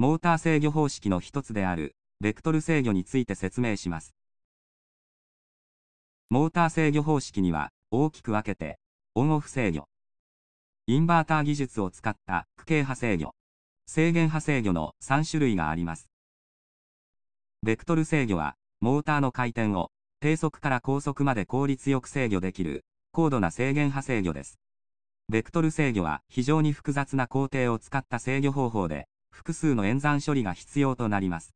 モーター制御方式の一つである、ベクトル制御について説明します。モーター制御方式には、大きく分けて、オンオフ制御、インバーター技術を使った区形派制御、制限派制御の3種類があります。ベクトル制御は、モーターの回転を低速から高速まで効率よく制御できる高度な制限派制御です。ベクトル制御は非常に複雑な工程を使った制御方法で、複数の演算処理が必要となります。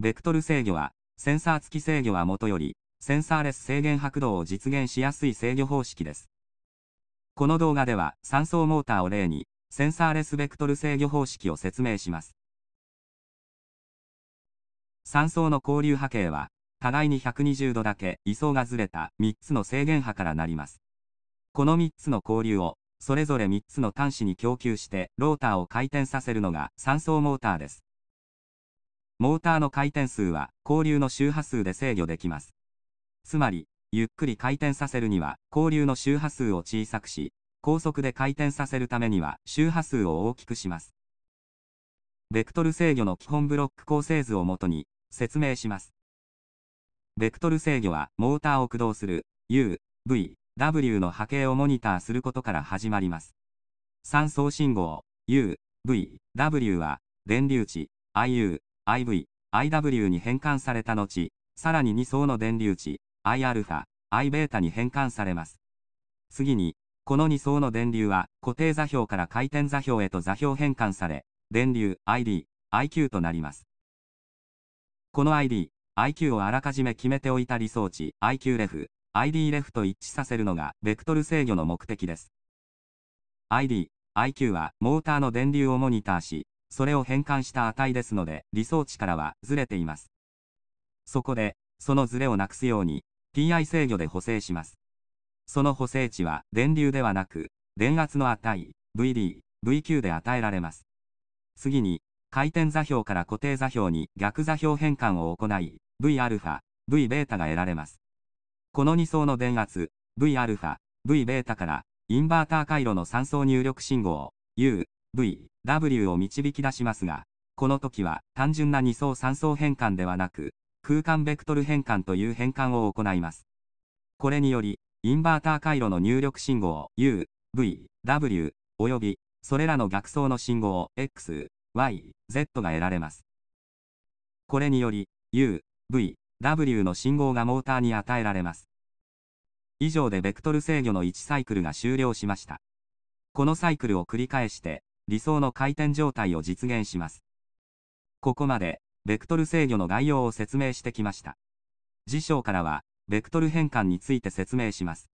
ベクトル制御は、センサー付き制御はもとより、センサーレス制限拍動を実現しやすい制御方式です。この動画では、3層モーターを例に、センサーレスベクトル制御方式を説明します。3層の交流波形は、互いに120度だけ位相がずれた3つの制限波からなります。この3つの交流をそれぞれ3つの端子に供給してローターを回転させるのが3層モーターです。モーターの回転数は交流の周波数で制御できます。つまり、ゆっくり回転させるには交流の周波数を小さくし、高速で回転させるためには周波数を大きくします。ベクトル制御の基本ブロック構成図をもとに説明します。ベクトル制御はモーターを駆動する U、V、W の波形をモニターすることから始まります。3層信号 U、V、W は電流値 IU、IV、IW に変換された後、さらに2層の電流値 Iα、Iβ に変換されます。次に、この2層の電流は固定座標から回転座標へと座標変換され、電流 ID、IQ となります。この ID、IQ をあらかじめ決めておいた理想値 IQref、ID レフと一致させるのがベクトル制御の目的です。ID、IQ はモーターの電流をモニターし、それを変換した値ですので理想値からはずれています。そこで、そのずれをなくすように PI 制御で補正します。その補正値は電流ではなく、電圧の値、VD、VQ で与えられます。次に、回転座標から固定座標に逆座標変換を行い、Vα、Vβ が得られます。この2層の電圧、Vα、Vβ から、インバーター回路の3層入力信号、U、V、W を導き出しますが、この時は単純な2層3層変換ではなく、空間ベクトル変換という変換を行います。これにより、インバーター回路の入力信号 U、V、W、および、それらの逆層の信号 X、Y、Z が得られます。これにより、U、V、W の信号がモーターに与えられます。以上でベクトル制御の1サイクルが終了しました。このサイクルを繰り返して、理想の回転状態を実現します。ここまで、ベクトル制御の概要を説明してきました。辞書からは、ベクトル変換について説明します。